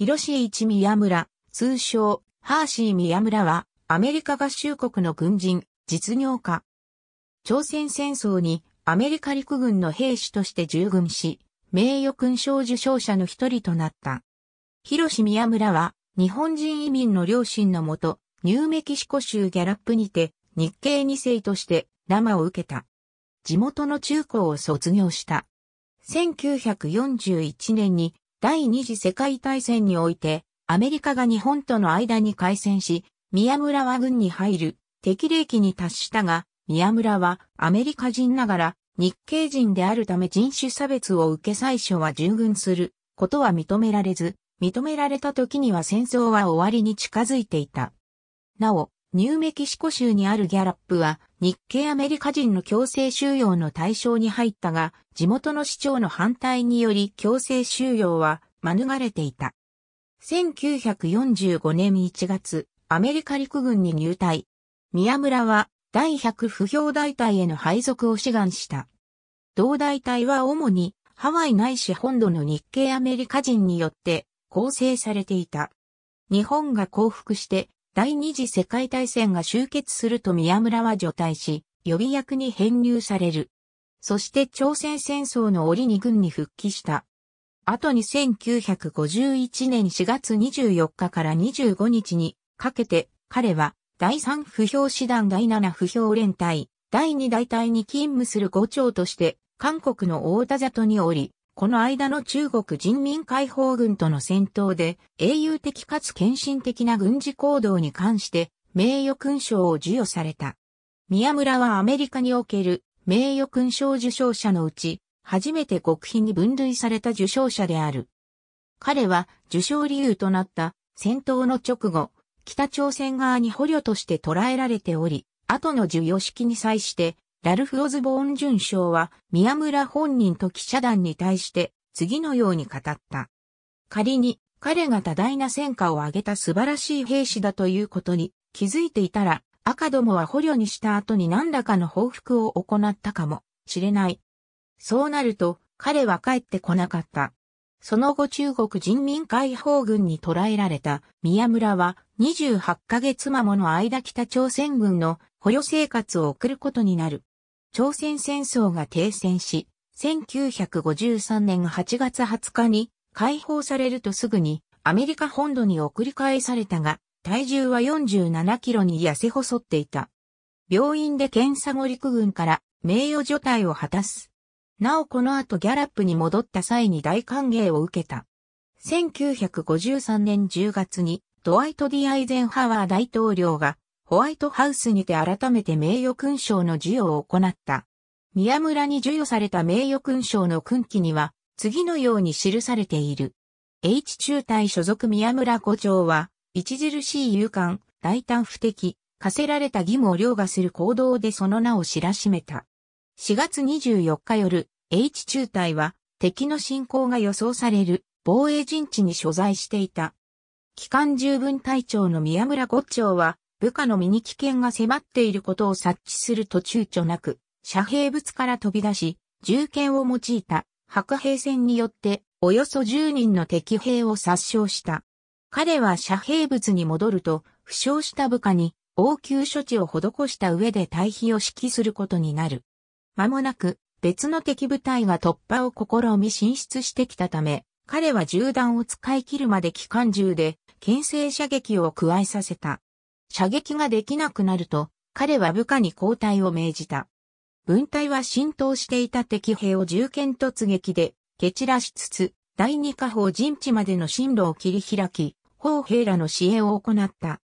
広市一宮村、通称、ハーシー宮村は、アメリカ合衆国の軍人、実業家。朝鮮戦争にアメリカ陸軍の兵士として従軍し、名誉勲章受章者の一人となった。広市宮村は、日本人移民の両親のもと、ニューメキシコ州ギャラップにて、日系二世として、生を受けた。地元の中高を卒業した。1941年に第二次世界大戦において、アメリカが日本との間に開戦し、宮村は軍に入る、適齢期に達したが、宮村はアメリカ人ながら日系人であるため人種差別を受け最初は従軍することは認められず、認められた時には戦争は終わりに近づいていた。なお、ニューメキシコ州にあるギャラップは日系アメリカ人の強制収容の対象に入ったが、地元の市長の反対により強制収容は免れていた。1945年1月、アメリカ陸軍に入隊。宮村は第100不評大隊への配属を志願した。同大隊は主にハワイないし本土の日系アメリカ人によって構成されていた。日本が降伏して第二次世界大戦が終結すると宮村は除隊し、予備役に編入される。そして朝鮮戦争の折に軍に復帰した。後に1951年4月24日から25日にかけて彼は第3不評師団第7不評連隊、第2大隊に勤務する伍長として韓国の大田里におり、この間の中国人民解放軍との戦闘で、英雄的かつ献身的な軍事行動に関して、名誉勲章を授与された。宮村はアメリカにおける名誉勲章受章者のうち、初めて極秘に分類された受章者である。彼は受賞理由となった戦闘の直後、北朝鮮側に捕虜として捕らえられており、後の授与式に際してラルフ・オズボーン准将は宮村本人と記者団に対して次のように語った。仮に彼が多大な戦果を上げた素晴らしい兵士だということに気づいていたら赤どもは捕虜にした後に何らかの報復を行ったかもしれない。そうなると彼は帰ってこなかった。その後中国人民解放軍に捕らえられた宮村は28ヶ月間もの間北朝鮮軍の捕虜生活を送ることになる。朝鮮戦争が停戦し、1953年8月20日に解放されるとすぐにアメリカ本土に送り返されたが、体重は47キロに痩せ細っていた。病院で検査後陸軍から名誉除隊を果たす。なおこの後ギャラップに戻った際に大歓迎を受けた。1953年10月にドワイト・ディ・アイゼンハワー大統領がホワイトハウスにて改めて名誉勲章の授与を行った。宮村に授与された名誉勲章の勲記には、次のように記されている。H 中隊所属宮村五長は、著しい勇敢、大胆不敵、課せられた義務を凌駕する行動でその名を知らしめた。4月24日夜、H 中隊は、敵の進攻が予想される防衛陣地に所在していた。機関従軍隊長の宮村五長は、部下の身に危険が迫っていることを察知すると躊躇なく、遮蔽物から飛び出し、銃剣を用いた白兵戦によって、およそ10人の敵兵を殺傷した。彼は遮蔽物に戻ると、負傷した部下に応急処置を施した上で退避を指揮することになる。間もなく、別の敵部隊が突破を試み進出してきたため、彼は銃弾を使い切るまで機関銃で、牽制射撃を加えさせた。射撃ができなくなると、彼は部下に交代を命じた。分隊は浸透していた敵兵を銃剣突撃で蹴散らしつつ、第二火砲陣地までの進路を切り開き、砲兵らの支援を行った。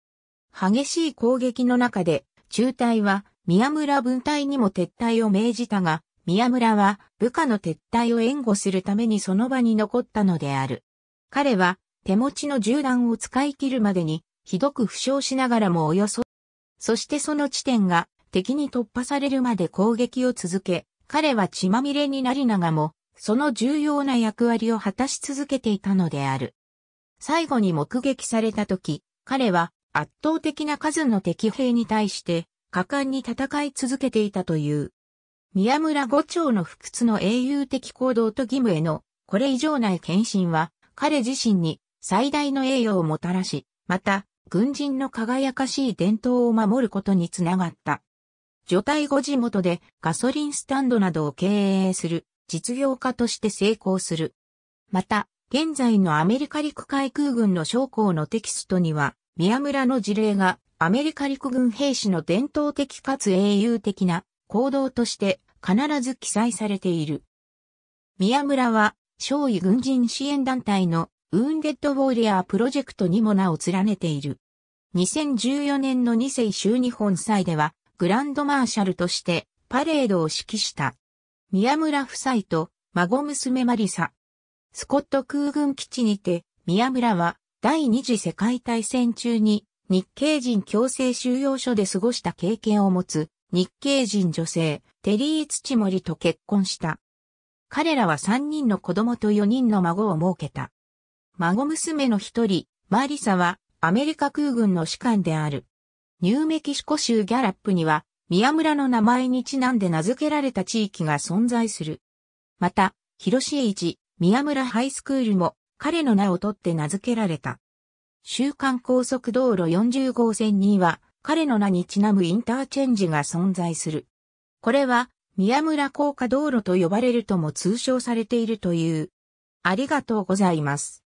激しい攻撃の中で、中隊は宮村分隊にも撤退を命じたが、宮村は部下の撤退を援護するためにその場に残ったのである。彼は手持ちの銃弾を使い切るまでにひどく負傷しながらもおよそ、そしてその地点が敵に突破されるまで攻撃を続け、彼は血まみれになりながも、その重要な役割を果たし続けていたのである。最後に目撃された時、彼は圧倒的な数の敵兵に対して果敢に戦い続けていたという。宮村五丁の不屈の英雄的行動と義務へのこれ以上ない献身は彼自身に最大の栄誉をもたらし、また軍人の輝かしい伝統を守ることにつながった。除隊後地元でガソリンスタンドなどを経営する実業家として成功する。また、現在のアメリカ陸海空軍の将校のテキストには、宮村の事例がアメリカ陸軍兵士の伝統的かつ英雄的な行動として必ず記載されている。宮村は、少尉軍人支援団体のウーンデッドウォーリアープロジェクトにも名を連ねている。2014年の2世州日本祭では、グランドマーシャルとしてパレードを指揮した。宮村夫妻と孫娘マリサ。スコット空軍基地にて、宮村は第二次世界大戦中に日系人強制収容所で過ごした経験を持つ日系人女性テリー・土森と結婚した。彼らは3人の子供と4人の孫を設けた。孫娘の一人、マリサはアメリカ空軍の士官である。ニューメキシコ州ギャラップには、宮村の名前にちなんで名付けられた地域が存在する。また、広市市、宮村ハイスクールも彼の名を取って名付けられた。週刊高速道路40号線には彼の名にちなむインターチェンジが存在する。これは宮村高架道路と呼ばれるとも通称されているという。ありがとうございます。